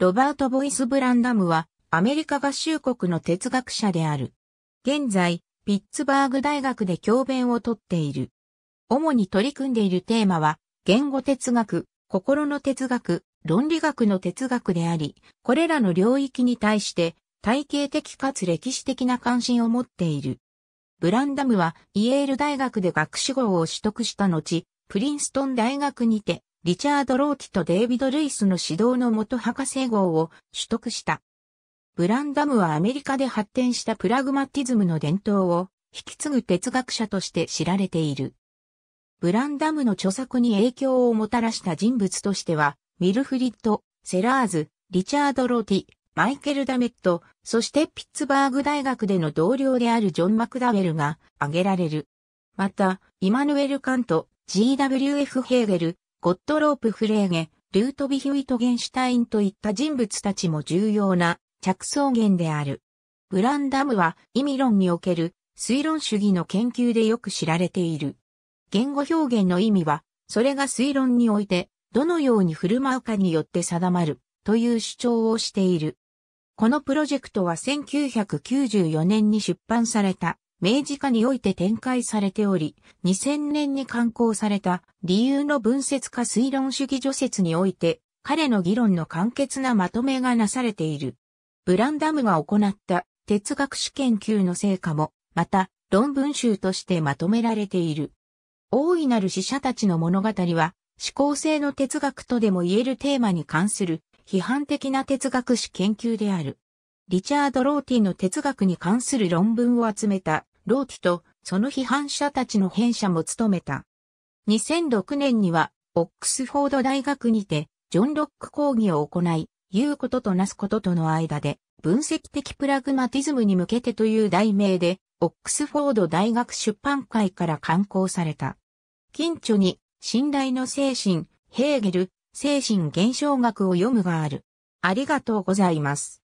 ロバート・ボイス・ブランダムは、アメリカ合衆国の哲学者である。現在、ピッツバーグ大学で教鞭をとっている。主に取り組んでいるテーマは、言語哲学、心の哲学、論理学の哲学であり、これらの領域に対して体系的かつ歴史的な関心を持っている。ブランダムはイエール大学で学士号を取得した後、プリンストン大学にてリチャード・ローティとデイビド・ルイスの指導の元博士号を取得した。ブランダムはアメリカで発展したプラグマティズムの伝統を引き継ぐ哲学者として知られている。ブランダムの著作に影響をもたらした人物としては、ミルフリッド、セラーズ、リチャード・ローティ、マイケル・ダメット、そしてピッツバーグ大学での同僚であるジョン・マクダウェルが挙げられる。また、イマヌエル・カント、GWF・ ヘーゲル、ゴットロープ・フレーゲ、ルートビ・ヒュイト・ゲンシュタインといった人物たちも重要な着想源である。ブランダムは意味論における推論主義の研究でよく知られている。言語表現の意味は、それが推論においてどのように振る舞うかによって定まるという主張をしている。このプロジェクトは1994年に出版された明治化において展開されており、2000年に刊行された理由の分節化推論主義除説において、彼の議論の簡潔なまとめがなされている。ブランダムが行った哲学史研究の成果も、また論文集としてまとめられている。大いなる死者たちの物語は、思考性の哲学とでも言えるテーマに関する批判的な哲学史研究である。リチャード・ローティの哲学に関する論文を集めたローティとその批判者たちの編者も務めた。2006年には、オックスフォード大学にて、ジョン・ロック講義を行い、言うこととなすこととの間で、分析的プラグマティズムに向けてという題名で、オックスフォード大学出版会から刊行された。近著に、信頼の精神、ヘーゲル、精神現象学を読むがある。ありがとうございます。